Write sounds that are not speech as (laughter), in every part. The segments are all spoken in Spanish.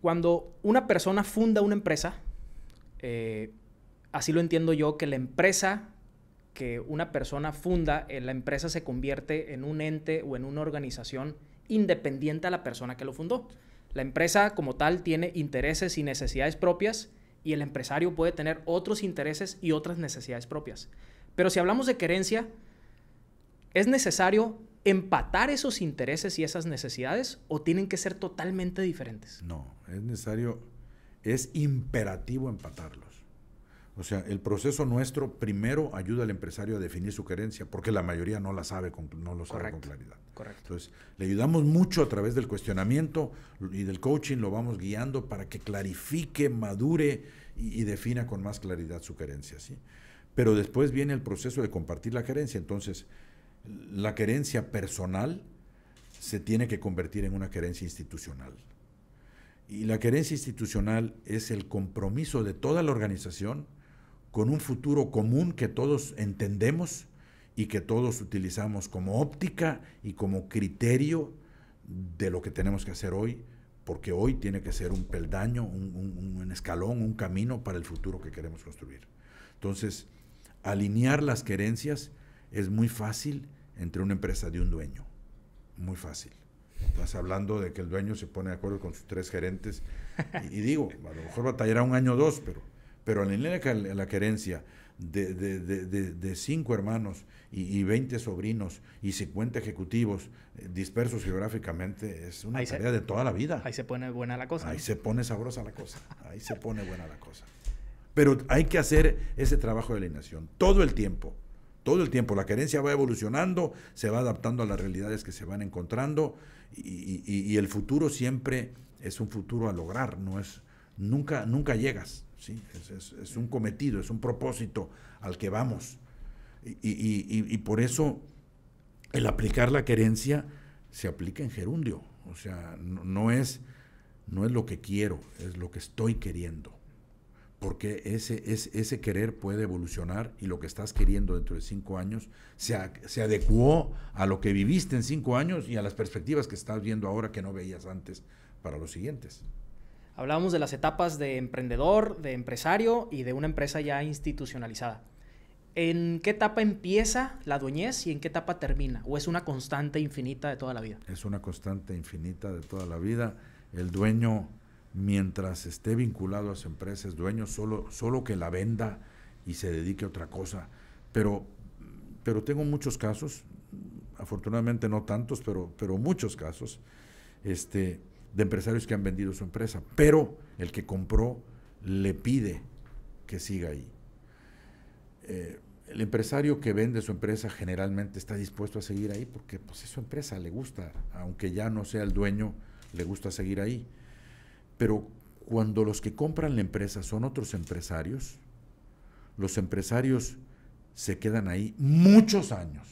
Cuando una persona funda una empresa, eh, así lo entiendo yo, que la empresa que una persona funda, eh, la empresa se convierte en un ente o en una organización independiente a la persona que lo fundó. La empresa como tal tiene intereses y necesidades propias y el empresario puede tener otros intereses y otras necesidades propias. Pero si hablamos de querencia, es necesario empatar esos intereses y esas necesidades o tienen que ser totalmente diferentes? No, es necesario, es imperativo empatarlos. O sea, el proceso nuestro primero ayuda al empresario a definir su querencia, porque la mayoría no la sabe, no lo sabe con claridad. Correcto. Entonces, le ayudamos mucho a través del cuestionamiento y del coaching, lo vamos guiando para que clarifique, madure y, defina con más claridad su querencia, ¿sí? Pero después viene el proceso de compartir la querencia. Entonces, la querencia personal se tiene que convertir en una querencia institucional. Y la querencia institucional es el compromiso de toda la organización con un futuro común que todos entendemos y que todos utilizamos como óptica y como criterio de lo que tenemos que hacer hoy, porque hoy tiene que ser un peldaño, un, escalón, un camino para el futuro que queremos construir. Entonces, alinear las querencias es muy fácil entre una empresa de un dueño. Muy fácil. Estás hablando de que el dueño se pone de acuerdo con sus tres gerentes. Y, digo, a lo mejor batallará un año o dos, pero, pero la, la querencia de, cinco hermanos y, veinte 20 sobrinos y 50 ejecutivos eh, dispersos geográficamente es una tarea de toda la vida. Ahí se pone buena la cosa. Ahí se pone sabrosa la cosa. Ahí se pone buena la cosa. Pero hay que hacer ese trabajo de alineación todo el tiempo todo el tiempo. La querencia va evolucionando, se va adaptando a las realidades que se van encontrando y, el futuro siempre es un futuro a lograr, no es, nunca, nunca llegas, ¿sí? es, un cometido, es un propósito al que vamos. Y, por eso el aplicar la querencia se aplica en gerundio, o sea, no, es, no es lo que quiero, es lo que estoy queriendo porque ese, ese, querer puede evolucionar y lo que estás queriendo dentro de cinco años se, se, adecuó a lo que viviste en cinco años y a las perspectivas que estás viendo ahora que no veías antes para los siguientes. Hablábamos de las etapas de emprendedor, de empresario y de una empresa ya institucionalizada. ¿En qué etapa empieza la dueñez y en qué etapa termina? ¿O es una constante infinita de toda la vida? Es una constante infinita de toda la vida. El dueño mientras esté vinculado a su empresa, es dueño, solo, solo que la venda y se dedique a otra cosa. Pero, pero tengo muchos casos, afortunadamente no tantos, pero, muchos casos, este, de empresarios que han vendido su empresa. Pero el que compró le pide que siga ahí. Eh, el empresario que vende su empresa generalmente está dispuesto a seguir ahí porque pues, es su empresa, le gusta, aunque ya no sea el dueño, le gusta seguir ahí. Pero cuando los que compran la empresa son otros empresarios, los empresarios se quedan ahí muchos años.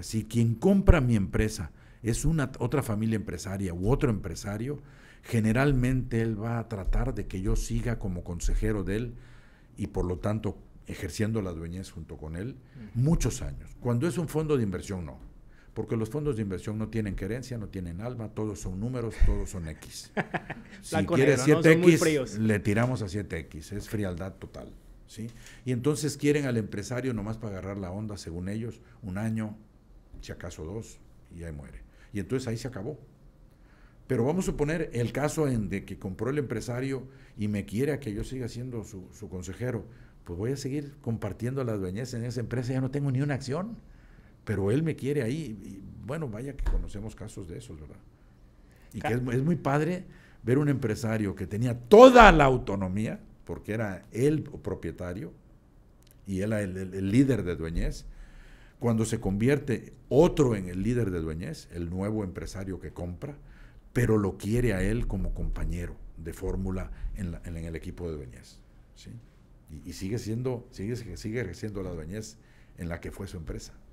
si quien compra mi empresa es una, otra familia empresaria u otro empresario, generalmente él va a tratar de que yo siga como consejero de él y por lo tanto ejerciendo la dueñez junto con él muchos años. Cuando es un fondo de inversión, no. Porque los fondos de inversión no tienen querencia, no tienen alma, todos son números, todos son X. (laughs) si quiere 7X, le tiramos a 7X, es frialdad total. ¿sí? Y entonces quieren al empresario nomás para agarrar la onda, según ellos, un año, si acaso dos, y ahí muere. Y entonces ahí se acabó. Pero vamos a suponer el caso en de que compró el empresario y me a que yo siga siendo su, consejero, pues voy a seguir compartiendo las dueñas en esa empresa, ya no tengo ni una acción pero él me quiere ahí. Y, bueno, vaya que conocemos casos de esos, ¿verdad? Y que es, muy padre ver un empresario que tenía toda la autonomía, porque era él propietario y él el, el, líder de dueñez, cuando se convierte otro en el líder de dueñez, el nuevo empresario que compra, pero lo quiere a él como compañero de fórmula en, el equipo de dueñez. Y, sigue, siendo, sigue, sigue siendo la dueñez en la que fue su empresa.